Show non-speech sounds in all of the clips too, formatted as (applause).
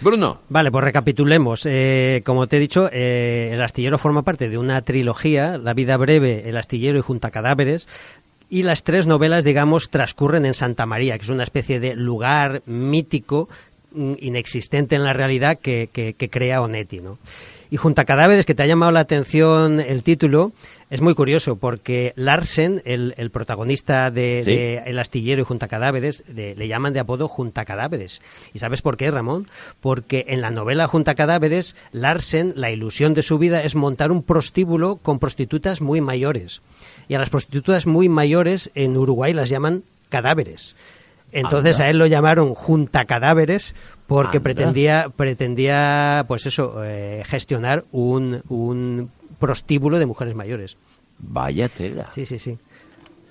Bruno. Vale, pues recapitulemos. Eh, como te he dicho, eh, El astillero forma parte de una trilogía, La vida breve, El astillero y Junta Cadáveres, y las tres novelas, digamos, transcurren en Santa María, que es una especie de lugar mítico, mm, inexistente en la realidad, que, que, que crea Onetti, ¿no? Y Junta cadáveres que te ha llamado la atención el título, es muy curioso porque Larsen, el, protagonista de, El astillero y Junta Cadáveres, le llaman de apodo Junta Cadáveres. ¿Y sabes por qué, Ramón? Porque en la novela Junta Cadáveres, Larsen, la ilusión de su vida es montar un prostíbulo con prostitutas muy mayores. Y a las prostitutas muy mayores en Uruguay las llaman cadáveres. Entonces a él lo llamaron Junta Cadáveres porque pretendía, pretendía, pues eso, eh, gestionar un, un prostíbulo de mujeres mayores. Vaya tela. Sí, sí, sí.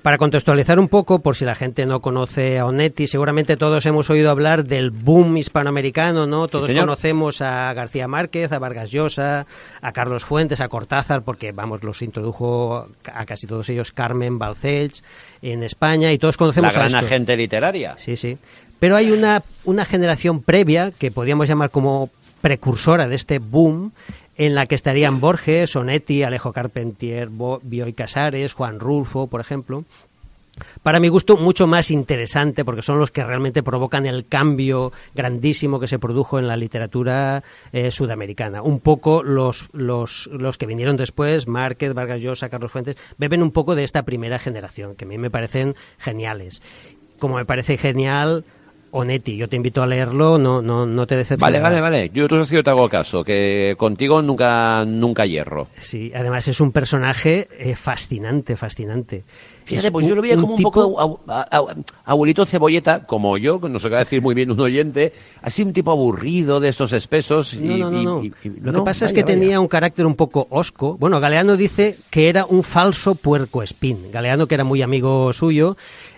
Para contextualizar un poco, por si la gente no conoce a Onetti, seguramente todos hemos oído hablar del boom hispanoamericano, ¿no? Todos conocemos a García Márquez, a Vargas Llosa, a Carlos Fuentes, a Cortázar, porque, vamos, los introdujo a casi todos ellos Carmen Balcells en España y todos conocemos la a gran agente literaria. Sí, sí. Pero hay una, una generación previa que podríamos llamar como precursora de este boom, en la que estarían Borges, Sonetti, Alejo Carpentier, Bioy Casares, Juan Rulfo, por ejemplo. Para mi gusto, mucho más interesante, porque son los que realmente provocan el cambio grandísimo que se produjo en la literatura eh, sudamericana. Un poco los, los, los, que vinieron después, Márquez, Vargas Llosa, Carlos Fuentes, beben un poco de esta primera generación, que a mí me parecen geniales. Como me parece genial Onetti. Yo te invito a leerlo, no, no, no te decepciones. Vale, vale, vale. Yo tú te hago caso, que contigo nunca, nunca hierro. Sí, además es un personaje eh, fascinante, fascinante. Fíjate, pues yo lo veía como un, poco abuelito cebolleta, como yo, que nos acaba de decir muy bien un oyente, así un tipo aburrido de estos espesos. No, no, no, lo que pasa es que tenía un carácter un poco osco. Bueno, Galeano dice que era un falso puerco espín, Galeano, que era muy amigo suyo,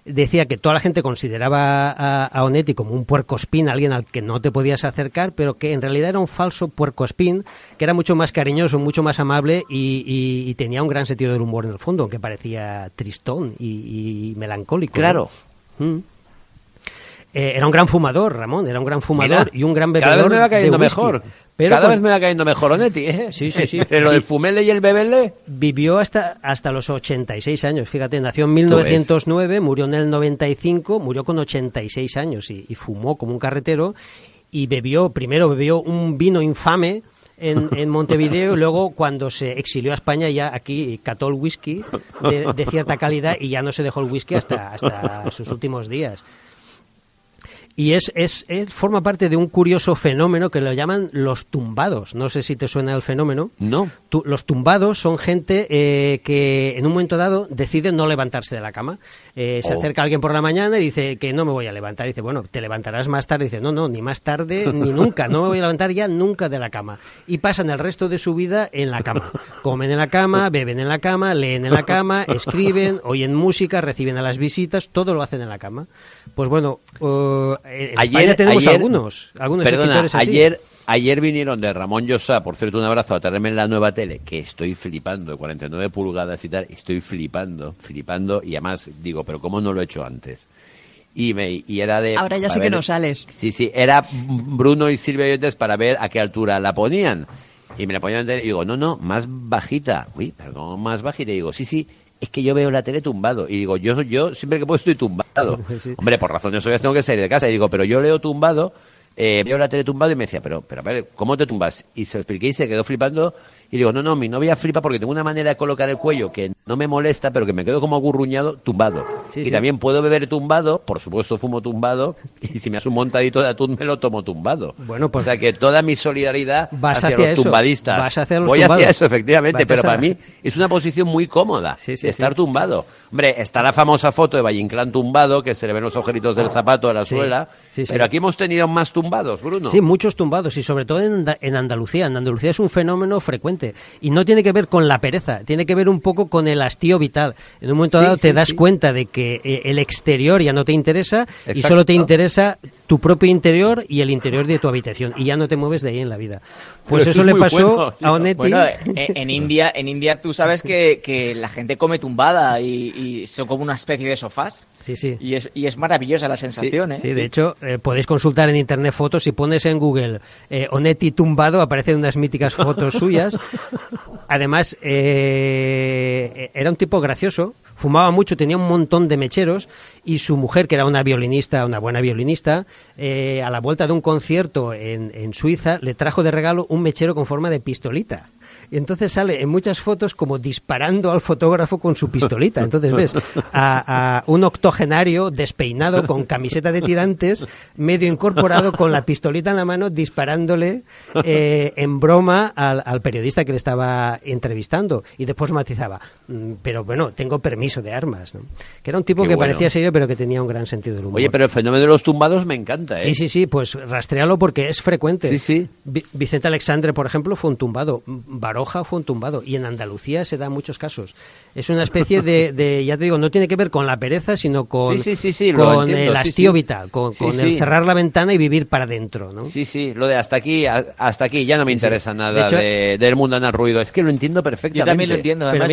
decía que toda la gente consideraba a, Onetti como un spin, alguien al que no te podías acercar, pero que en realidad era un falso spin, que era mucho más cariñoso, mucho más amable y, tenía un gran sentido del humor en el fondo, aunque parecía tristón y, melancólico. Claro. Mm. Eh, era un gran fumador, Ramón, era un gran fumador y un gran bebedor. mejor. Pero Cada vez me va cayendo mejor Onetti, ¿eh? Sí, sí, sí. (laughs) Pero el del y el Bebele... Vivió hasta, hasta los 86 años, fíjate, nació en 1909, murió en el 95, murió con 86 años y, fumó como un carretero y bebió, primero bebió un vino infame... En, (laughs) en, Montevideo y luego cuando se exilió a España ya aquí cató el whisky de, de, cierta calidad y ya no se dejó el whisky hasta, hasta sus últimos días y es, forma parte de un curioso fenómeno que lo llaman los tumbados. No sé si te suena el fenómeno. No. los tumbados son gente eh, que en un momento dado decide no levantarse de la cama. Eh, se oh. acerca alguien por la mañana y dice que no me voy a levantar. dice, bueno, te levantarás más tarde. Y dice, no, no, ni más tarde (laughs) ni nunca. No me voy a levantar ya nunca de la cama. Y pasan el resto de su vida en la cama. Comen en la cama, (laughs) beben en la cama, leen en la cama, escriben, oyen música, reciben a las visitas, todo lo hacen en la cama. Pues bueno, uh, ayer, tenemos algunos, algunos así. ayer Ayer vinieron de Ramón Yosa, por cierto, un abrazo a traerme en la nueva tele, que estoy flipando, de 49 pulgadas y tal, estoy flipando, flipando, y además digo, pero ¿cómo no lo he hecho antes? Y, me, y era de... Ahora ya sé que no sales. Sí, sí, era Bruno y Silvia Yotes para ver a qué altura la ponían. Y me la ponían, y digo, no, no, más bajita. Uy, perdón, más bajita. Y digo, sí, sí, es que yo veo la tele tumbado. Y digo, yo, yo siempre que puedo estoy tumbado. (laughs) Hombre, por razones obvias tengo que salir de casa. Y digo, pero yo leo tumbado, eh, veo la tele tumbado y me decía, pero, pero a ver, ¿cómo te tumbas? Y se lo expliqué y se quedó flipando y digo, no, no, mi novia flipa porque tengo una manera de colocar el cuello que no me molesta, pero que me quedo como agurruñado, tumbado. y también puedo beber tumbado, por supuesto fumo tumbado, (laughs) y si me hace un montadito de atún me lo tomo tumbado. Bueno, pues o sea que toda mi solidaridad vas hacia, los tumbadistas. Vas Voy hacia eso, efectivamente, pero para mí (laughs) es una posición muy cómoda estar tumbado. Hombre, está la famosa foto de Vallinclán tumbado, que se le ven los ojeritos del zapato a la suela, pero aquí hemos tenido más tumbados, Bruno. Sí, muchos tumbados, y sobre todo en, en Andalucía. En Andalucía es un fenómeno frecuente y no tiene que ver con la pereza, tiene que ver un poco con el hastío vital. En un momento dado te das cuenta de que eh, el exterior ya no te interesa y solo te interesa tu propio interior y el interior de tu habitación y ya no te mueves de ahí en la vida. Pues eso le pasó a Onetti. Eh, en India, en India tú sabes que, la gente come tumbada y, y son como una especie de sofás. Y es, y es maravillosa la sensación, ¿eh? sí, ¿eh? de hecho, eh, podéis consultar en internet fotos. Si pones en Google eh, Onetti tumbado, aparecen unas míticas fotos (laughs) suyas. Además, era un tipo gracioso, fumaba mucho, tenía un montón de mecheros y su mujer, que era una violinista, una buena violinista, a la vuelta de un concierto en Suiza, le trajo de regalo un mechero con forma de pistolita. Y entonces sale en muchas fotos como disparando al fotógrafo con su pistolita. Entonces ves a, un octogenario despeinado con camiseta de tirantes, medio incorporado con la pistolita en la mano, disparándole eh, en broma al, periodista que le estaba entrevistando. Y después matizaba, mm, pero bueno, tengo permiso de armas. Que era un tipo que parecía serio, pero que tenía un gran sentido del humor. Oye, pero el fenómeno de los tumbados me encanta, ¿eh? Sí, sí, sí, pues rastrealo porque es frecuente. Sí, sí. Vicente Alexandre, por ejemplo, fue un tumbado mm, roja fue un tumbado y en Andalucía se dan muchos casos es una especie de, ya te digo, no tiene que ver con la pereza, sino con, el hastío vital, con, el cerrar la ventana y vivir para adentro. ¿no? Sí, sí, lo de hasta aquí, hasta aquí, ya no me interesa nada de del mundo ruido. Es que lo entiendo perfectamente. Yo también lo entiendo. Además,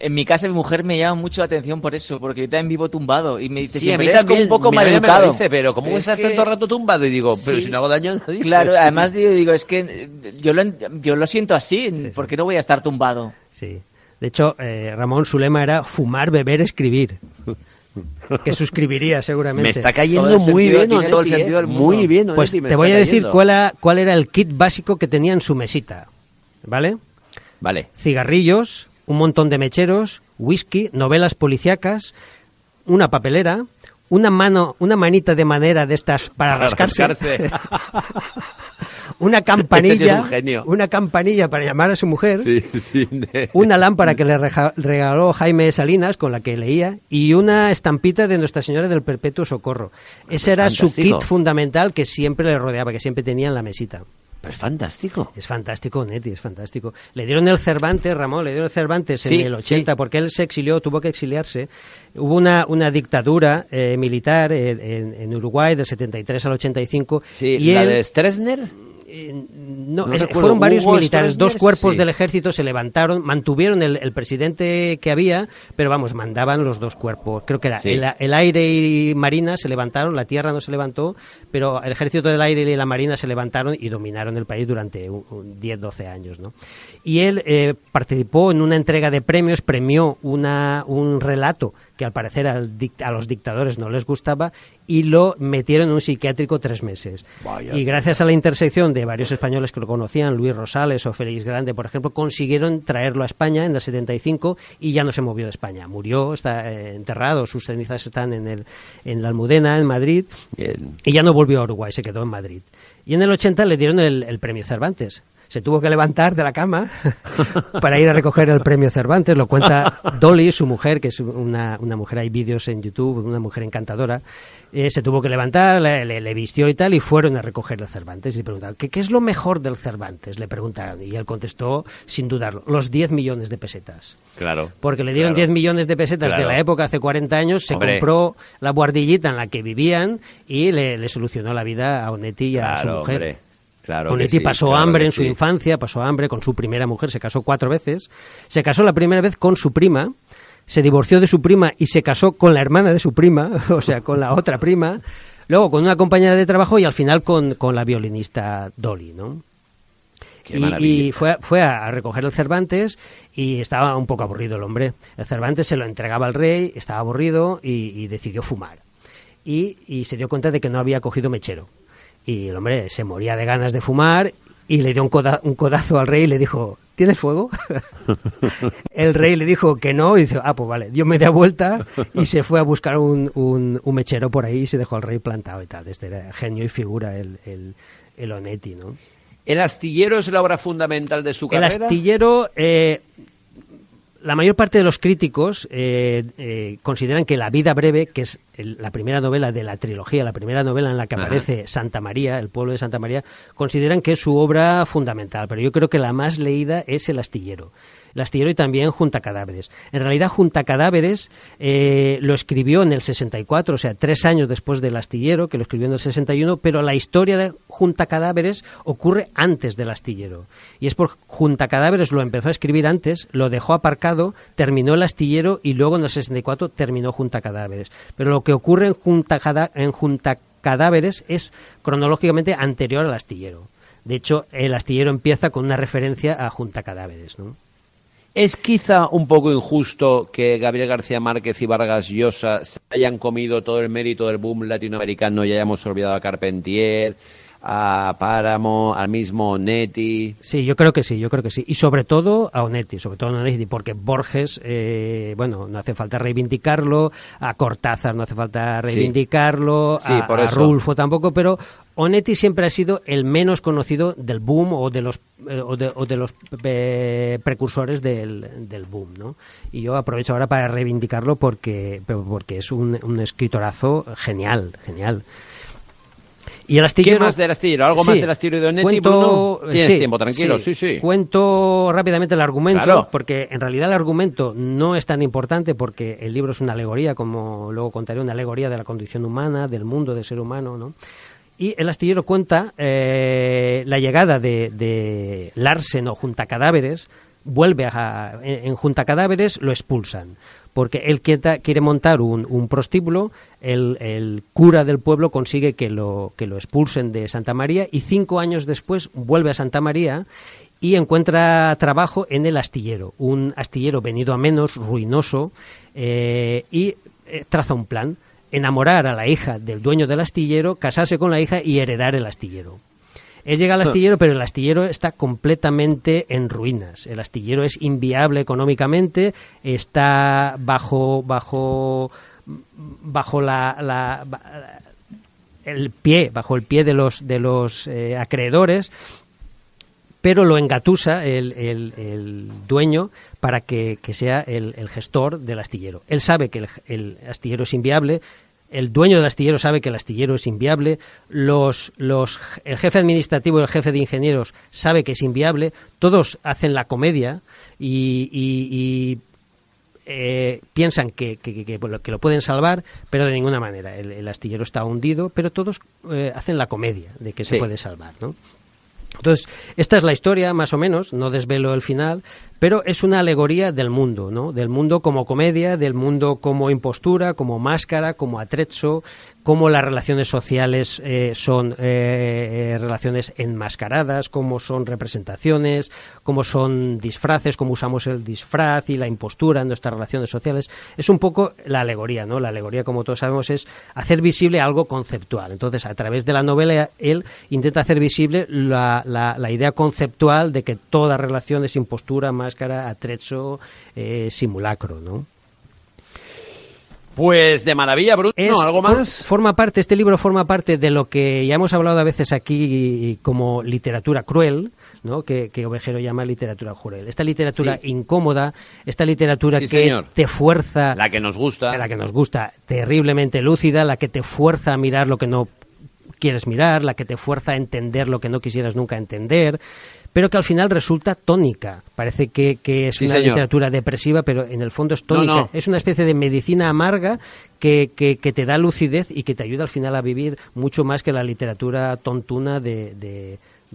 en mi casa mi mujer me llama mucho la atención por eso, porque yo en vivo tumbado y me dice, sí, a mí un poco mal Dice, pero ¿cómo que estás tanto rato tumbado? Y digo, pero si no hago daño a nadie. Claro, además digo, es que yo lo, yo lo siento así, porque no voy a estar tumbado. Sí. De hecho, eh, Ramón, su lema era fumar, beber, escribir. Que suscribiría seguramente. Me está cayendo muy bien, todo el sentido Muy bien, Pues te voy a decir cuál, cuál era el kit básico que tenía en su mesita. ¿Vale? Vale. Cigarrillos, un montón de mecheros, whisky, novelas policíacas, una papelera, una mano, una manita de madera de estas para, rascarse. (laughs) una campanilla, este una campanilla para llamar a su mujer, una lámpara que le regaló Jaime Salinas con la que leía y una estampita de Nuestra Señora del Perpetuo Socorro. Ese pues era su kit fundamental que siempre le rodeaba, que siempre tenía en la mesita es fantástico. Es fantástico, Neti, es fantástico. Le dieron el Cervantes, Ramón, le dieron el Cervantes en el 80, porque él se exilió, tuvo que exiliarse. Hubo una, una dictadura eh, militar eh, en, Uruguay del 73 al 85. Sí, y ¿la de Stresner? Eh, no, eh, fueron varios militares, dos cuerpos del ejército se levantaron, mantuvieron el, presidente que había, pero vamos, mandaban los dos cuerpos. Creo que era el, el, aire y marina se levantaron, la tierra no se levantó, pero el ejército del aire y la marina se levantaron y dominaron el país durante 10-12 años. ¿no? y él eh, participó en una entrega de premios, premió un relato que al parecer a los dictadores no les gustaba y lo metieron en un psiquiátrico tres meses. y gracias a la intersección de varios españoles que lo conocían, Luis Rosales o Félix Grande, por ejemplo, consiguieron traerlo a España en el 75 y ya no se movió de España. Murió, está eh, enterrado, sus cenizas están en, el, en la Almudena, en Madrid, y ya no volvió a Uruguay, se quedó en Madrid. Y en el 80 le dieron el premio Cervantes se tuvo que levantar de la cama (laughs) para ir a recoger el premio Cervantes. Lo cuenta (laughs) Dolly, su mujer, que es una, una mujer, hay vídeos en YouTube, una mujer encantadora. Eh, se tuvo que levantar, le, vistió y tal, y fueron a recoger el Cervantes. Y le preguntaron, ¿qué, ¿qué es lo mejor del Cervantes? Le preguntaron. Y él contestó, sin dudarlo, los 10 millones de pesetas. Claro. Porque le dieron 10 millones de pesetas de la época, hace 40 años, se compró la guardillita en la que vivían y le, solucionó la vida a Onetti y a su mujer. Claro pasó hambre en su infancia, pasó hambre con su primera mujer, se casó cuatro veces. Se casó la primera vez con su prima, se divorció de su prima y se casó con la hermana de su prima, (laughs) o sea, con la otra prima. Luego con una compañera de trabajo y al final con, la violinista Dolly, ¿no? Y, fue, a, recoger el Cervantes y estaba un poco aburrido el hombre. El Cervantes se lo entregaba al rey, estaba aburrido y, decidió fumar. Y, y, se dio cuenta de que no había cogido mechero. Y el hombre se moría de ganas de fumar y le dio un, codazo al rey y le dijo, ¿tienes fuego? (laughs) el rey le dijo que no y dice, ah, pues vale, dio media vuelta y se fue a buscar un, mechero por ahí y se dejó al rey plantado y tal. Este era genio y figura el, el, el Onetti, ¿no? ¿El astillero es la obra fundamental de su carrera? El astillero... Eh, la mayor parte de los críticos eh, eh, consideran que La vida breve, que es la primera novela de la trilogía, la primera novela en la que aparece Santa María, el pueblo de Santa María, consideran que es su obra fundamental, pero yo creo que la más leída es El astillero. El astillero y también Junta Cadáveres. En realidad, Junta Cadáveres eh, lo escribió en el 64, o sea, tres años después del astillero, que lo escribió en el 61, pero la historia de Junta Cadáveres ocurre antes del astillero. Y es porque Junta Cadáveres lo empezó a escribir antes, lo dejó aparcado, terminó el astillero y luego en el 64 terminó Junta Cadáveres. Pero que ocurre en junta, junta cadáveres es cronológicamente anterior al astillero. De hecho, el astillero empieza con una referencia a Junta Cadáveres, ¿no? Es quizá un poco injusto que Gabriel García Márquez y Vargas Llosa se hayan comido todo el mérito del boom latinoamericano y hayamos olvidado a Carpentier, a Páramo, al mismo Onetti. Sí, yo creo que sí, yo creo que sí. Y sobre todo a Onetti, sobre todo a Onetti, porque Borges, eh, bueno, no hace falta reivindicarlo, a Cortázar no hace falta reivindicarlo, a, Rulfo tampoco, pero Onetti siempre ha sido el menos conocido del boom o de los, eh, o de, los eh, precursores del, boom, ¿no? Y yo aprovecho ahora para reivindicarlo porque, porque es un, un escritorazo genial, genial. Y el astillero... ¿Qué más astillero? ¿Algo más del astillero de pues Tienes tiempo, tranquilo, Cuento rápidamente el argumento, porque en realidad el argumento no es tan importante porque el libro es una alegoría, como luego contaré, una alegoría de la condición humana, del mundo del ser humano, ¿no? Y el astillero cuenta eh, la llegada de, de Larsen o Junta Cadáveres, vuelve a, en Junta Cadáveres, lo expulsan porque él quiere montar un, prostíbulo, el, cura del pueblo consigue que lo, que lo expulsen de Santa María y cinco años después vuelve a Santa María y encuentra trabajo en el astillero, un astillero venido a menos, ruinoso, eh, y eh, traza un plan, enamorar a la hija del dueño del astillero, casarse con la hija y heredar el astillero. Él llega al ah. astillero, pero el astillero está completamente en ruinas. El astillero es inviable económicamente, está bajo, bajo, bajo la, el pie, bajo el pie de los, de los eh, acreedores, pero lo engatusa el, dueño para que, sea el, el, gestor del astillero. Él sabe que el, astillero es inviable, el dueño del astillero sabe que el astillero es inviable, el jefe administrativo y el jefe de ingenieros sabe que es inviable, todos hacen la comedia y, eh, piensan que, lo pueden salvar, pero de ninguna manera. El, astillero está hundido, pero todos eh, hacen la comedia de que se puede salvar. ¿no? Entonces, esta es la historia, más o menos, no desvelo el final, pero es una alegoría del mundo, ¿no? Del mundo como comedia, del mundo como impostura, como máscara, como atrecho como las relaciones sociales eh, son eh, eh, relaciones enmascaradas, como son representaciones, como son disfraces, como usamos el disfraz y la impostura en nuestras relaciones sociales. Es un poco la alegoría, ¿no? La alegoría, como todos sabemos, es hacer visible algo conceptual. Entonces, a través de la novela, él intenta hacer visible la, la, idea conceptual de que toda relación es impostura, máscara, atrecho, eh, simulacro, ¿no? Pues de maravilla, Bruno. ¿Algo más? forma parte, este libro forma parte de lo que ya hemos hablado a veces aquí como literatura cruel, ¿no? Que, Ovejero llama literatura cruel. Esta literatura incómoda, esta literatura que te fuerza. La que nos gusta. La que nos gusta, terriblemente lúcida, la que te fuerza a mirar lo que no quieres mirar, la que te fuerza a entender lo que no quisieras nunca entender, pero que al final resulta tónica. Parece que, que es una literatura depresiva, pero en el fondo es tónica. Es una especie de medicina amarga que, que, te da lucidez y que te ayuda al final a vivir mucho más que la literatura tontuna de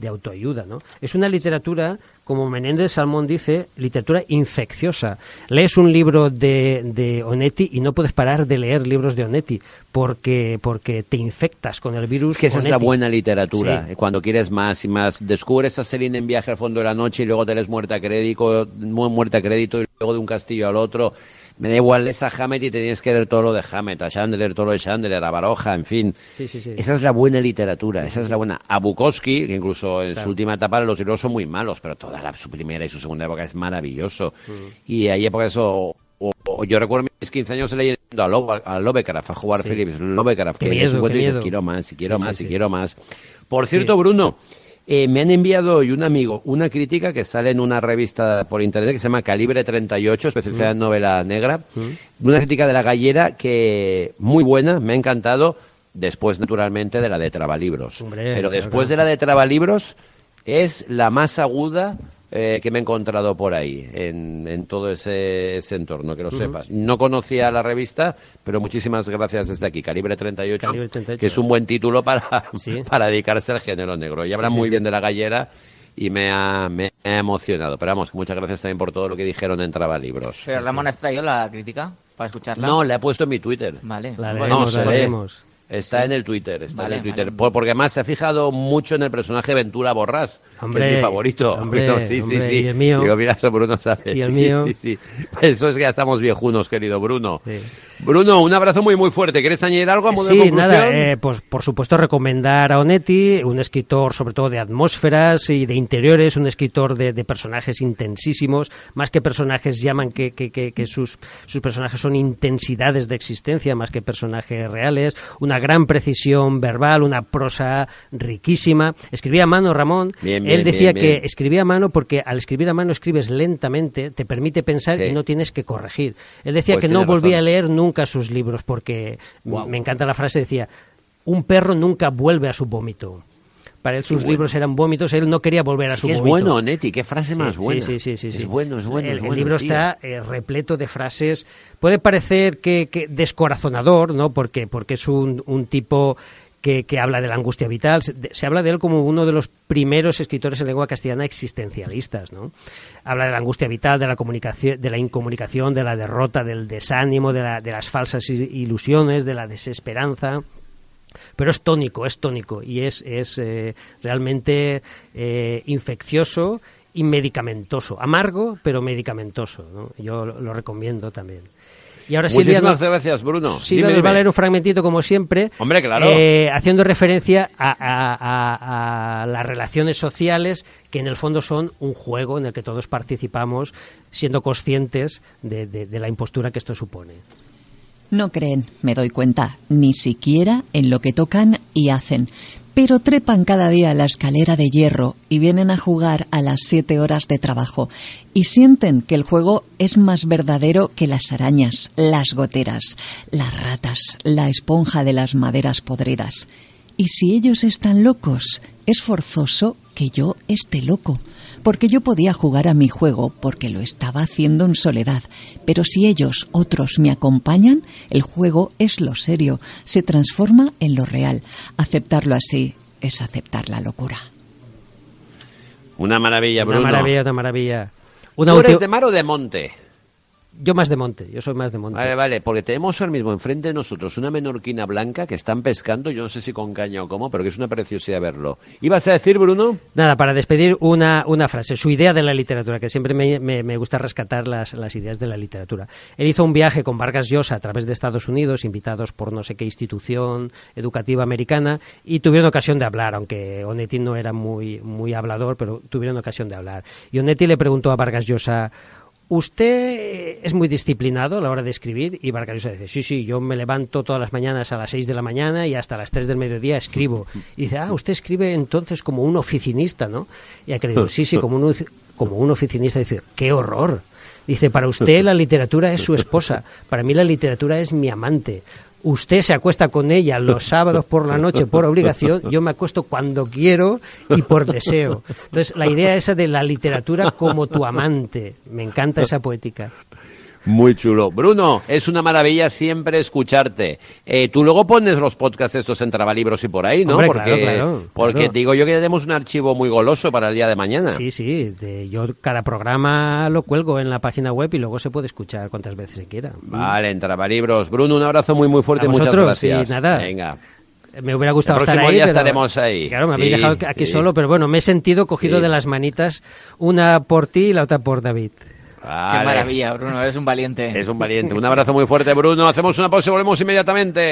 de autoayuda, ¿no? Es una literatura, como Menéndez Salmón dice, literatura infecciosa. Lees un libro de, de Onetti y no puedes parar de leer libros de Onetti porque, porque te infectas con el virus. que esa es la buena literatura. Cuando quieres más y más, descubres a Celine en viaje al fondo de la noche y luego te lees muerta a crédito, muerta a crédito y luego de un castillo al otro me da igual esa Hammett y tenías que leer todo lo de Hammett, a Chandler, todo lo de Chandler, a Baroja, en fin. Sí, sí, sí. Esa es la buena literatura, esa es la buena. A que incluso en su última etapa los libros son muy malos, pero toda la, su primera y su segunda época es maravilloso. Mm. Y hay épocas, eso yo recuerdo mis 15 años leyendo a, a Lovecraft, a jugar Phillips, Lovecraft, que miedo, qué miedo. quiero más, y quiero más, y quiero más. Por cierto, Bruno... Eh, me han enviado hoy un amigo una crítica que sale en una revista por internet que se llama Calibre 38, especializada mm. en novela negra. Mm. Una crítica de la gallera que muy buena, me ha encantado. Después, naturalmente, de la de Trabalibros. Pero después de la de Trabalibros es la más aguda eh, que me he encontrado por ahí, en, todo ese, entorno, que lo sepas. No conocía la revista, pero muchísimas gracias desde aquí. Calibre 38, que es un buen título para, (laughs) para dedicarse al género negro. Y habla muy bien de la gallera y me ha, emocionado. Pero vamos, muchas gracias también por todo lo que dijeron en Trabalibros. ¿Pero Ramón has traído la crítica para escucharla? No, la he puesto en mi Twitter. Vale, la la Está en el Twitter, está en el Twitter. porque además se ha fijado mucho en el personaje Ventura Borrás, que es mi favorito. Hombre, (laughs) sí, sí, sí. Y el mío. Digo, mira, eso Bruno sabe. Y el sí, mío. Sí, sí. (laughs) Pues eso es que ya estamos viejunos, querido Bruno. Sí. Bruno, un abrazo muy muy fuerte. ¿Querés añadir algo a modo sí, nada, eh, pues por supuesto recomendar a Onetti, un escritor sobre todo de atmósferas y de interiores, un escritor de, personajes intensísimos, más que personajes llaman que, que, sus, sus personajes son intensidades de existencia más que personajes reales, una gran precisión verbal, una prosa riquísima. Escribía a mano Ramón, él decía que escribía a mano porque al escribir a mano escribes lentamente, te permite pensar y no tienes que corregir. Él decía pues que no volvía a leer nunca nunca sus libros porque me encanta la frase, decía, un perro nunca vuelve a su vómito. Para él sus libros eran vómitos, él no quería volver a su vómito. Es bueno, Neti, qué frase más buena. Sí, sí, sí, Es bueno, es bueno. El, el libro está eh, repleto de frases. Puede parecer que, descorazonador, ¿no? Porque, porque es un, un tipo que, habla de la angustia vital. Se, habla de él como uno de los primeros escritores en lengua castellana existencialistas, ¿no? Habla de la angustia vital, de la comunicación, de la incomunicación, de la derrota, del desánimo, de, las falsas ilusiones, de la desesperanza. Pero es tónico, es tónico y es, es eh, realmente eh, infeccioso y medicamentoso. Amargo, pero medicamentoso. Yo lo recomiendo también. Y ahora Silvia, Muchísimas gracias, Bruno. va a leer un fragmentito, como siempre. Eh, haciendo referencia a, las relaciones sociales que en el fondo son un juego en el que todos participamos siendo conscientes de la impostura que esto supone. No creen, me doy cuenta, ni siquiera en lo que tocan y hacen, pero trepan cada día la escalera de hierro y vienen a jugar a las siete horas de trabajo y sienten que el juego es más verdadero que las arañas, las goteras, las ratas, la esponja de las maderas podridas. Y si ellos están locos, es forzoso que yo esté loco porque yo podía jugar a mi juego, porque lo estaba haciendo en soledad, pero si ellos, otros, me acompañan, el juego es lo serio, se transforma en lo real. Aceptarlo así es aceptar la locura. Una maravilla, Bruno. Una maravilla, una maravilla. de mar o de monte? Yo más de monte, yo soy más de monte. Vale, vale, porque tenemos ahora mismo enfrente de nosotros una menorquina blanca que están pescando, yo no sé si con caña o cómo, pero que es una preciosidad verlo. ¿Ibas a decir, Bruno? Nada, para despedir una, frase, su idea de la literatura, que siempre me, gusta rescatar las, ideas de la literatura. Él hizo un viaje con Vargas Llosa a través de Estados Unidos, invitados por no sé qué institución educativa americana, y tuvieron ocasión de hablar, aunque Onetti no era muy, muy hablador, pero tuvieron ocasión de hablar. Y Onetti le preguntó a Vargas Llosa, Usted es muy disciplinado a la hora de escribir y Llosa dice, sí, sí, yo me levanto todas las mañanas a las 6 de la mañana y hasta las 3 del mediodía escribo. Y dice, ah, usted escribe entonces como un oficinista, ¿no? Y ha creído, sí, sí, como un, como un oficinista. Dice, qué horror. Dice, para usted la literatura es su esposa, para mí la literatura es mi amante usted se acuesta con ella los sábados por la noche por obligación, yo me acuesto cuando quiero y por deseo. Entonces, la idea esa de la literatura como tu amante, me encanta esa poética. Muy chulo. Bruno, es una maravilla siempre escucharte. Eh, tú luego pones los podcasts estos en Trabalibros y por ahí, ¿no? porque porque digo yo que tenemos un archivo muy goloso para el día de mañana. Sí, sí. yo cada programa lo cuelgo en la página web y luego se puede escuchar cuantas veces se quiera. Vale, en Trabalibros. Bruno, un abrazo muy, muy fuerte. muchas gracias. nada. Venga me hubiera gustado estar ahí. ahí. Claro, me habéis dejado aquí solo, pero bueno, me he sentido cogido de las manitas, una por ti y la otra por David. Qué maravilla, Bruno, eres un valiente. Es un valiente. Un abrazo muy fuerte, Bruno. Hacemos una pausa y volvemos inmediatamente.